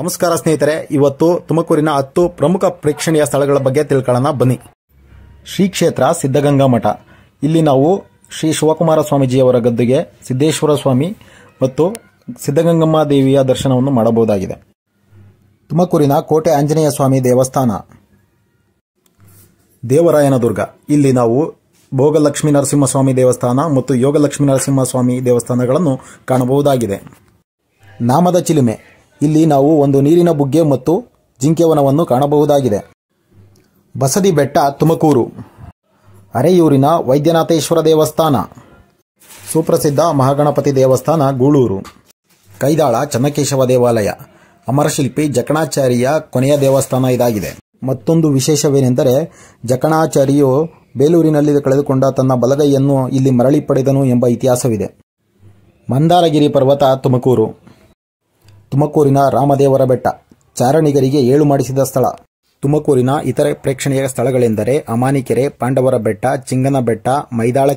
ನಮಸ್ಕಾರ ಸ್ನೇಹಿತರೆ ಇವತ್ತು ತುಮಕೂರಿನ ಹತ್ತು ಪ್ರಮುಖ ಪ್ರೇಕ್ಷಣೀಯ ಸ್ಥಳಗಳ ಬಗ್ಗೆ ತಿಳ್ಕೊಳ್ಳೋಣ ಬನ್ನಿ ಶ್ರೀ ಕ್ಷೇತ್ರ ಸಿದ್ಧಗಂಗಾ ಮಠ ಇಲ್ಲಿ ನಾವು ಶ್ರೀ ಶಿವಕುಮಾರ ಸ್ವಾಮೀಜಿಯವರ ಗದ್ದುಗೆ ಸಿದ್ದೇಶ್ವರ ಸ್ವಾಮಿ ಮತ್ತು ಸಿದ್ಧಗಂಗಮ್ಮ ದೇವಿಯ ದರ್ಶನವನ್ನು ಮಾಡಬಹುದಾಗಿದೆ ತುಮಕೂರಿನ ಕೋಟೆ ಆಂಜನೇಯ ಸ್ವಾಮಿ ದೇವಸ್ಥಾನ ದೇವರಾಯನದುರ್ಗ ಇಲ್ಲಿ ನಾವು ಭೋಗಲಕ್ಷ್ಮೀ ನರಸಿಂಹಸ್ವಾಮಿ ದೇವಸ್ಥಾನ ಮತ್ತು ಯೋಗಲಕ್ಷ್ಮೀ ನರಸಿಂಹಸ್ವಾಮಿ ದೇವಸ್ಥಾನಗಳನ್ನು ಕಾಣಬಹುದಾಗಿದೆ ನಾಮದ ಚಿಲುಮೆ ಇಲ್ಲಿ ನಾವು ಒಂದು ನೀರಿನ ಬುಗ್ಗೆ ಮತ್ತು ಜಿಂಕೆವನವನ್ನು ಕಾಣಬಹುದಾಗಿದೆ ಬಸದಿ ಬೆಟ್ಟ ತುಮಕೂರು ಅರೆಯೂರಿನ ವೈದ್ಯನಾಥೇಶ್ವರ ದೇವಸ್ಥಾನ ಸುಪ್ರಸಿದ್ಧ ಮಹಾಗಣಪತಿ ದೇವಸ್ಥಾನ ಗೂಳೂರು ಕೈದಾಳ ಚನ್ನಕೇಶವ ದೇವಾಲಯ ಅಮರಶಿಲ್ಪಿ ಜಕಣಾಚಾರಿಯ ಕೊನೆಯ ದೇವಸ್ಥಾನ ಇದಾಗಿದೆ ಮತ್ತೊಂದು ವಿಶೇಷವೇನೆಂದರೆ ಜಕಣಾಚಾರಿಯು ಬೇಲೂರಿನಲ್ಲಿ ಕಳೆದುಕೊಂಡ ತನ್ನ ಬಲಗೈಯನ್ನು ಇಲ್ಲಿ ಮರಳಿ ಪಡೆದನು ಎಂಬ ಇತಿಹಾಸವಿದೆ ಮಂದಾರಗಿರಿ ಪರ್ವತ ತುಮಕೂರು ತುಮಕೂರಿನ ರಾಮದೇವರ ಬೆಟ್ಟ ಚಾರಣಿಗರಿಗೆ ಏಳು ಮಾಡಿಸಿದ ಸ್ಥಳ ತುಮಕೂರಿನ ಇತರೆ ಪ್ರೇಕ್ಷಣೀಯ ಸ್ಥಳಗಳೆಂದರೆ ಅಮಾನಿಕೆರೆ ಪಾಂಡವರ ಬೆಟ್ಟ ಚಿಂಗನ ಬೆಟ್ಟ ಮೈದಾಳ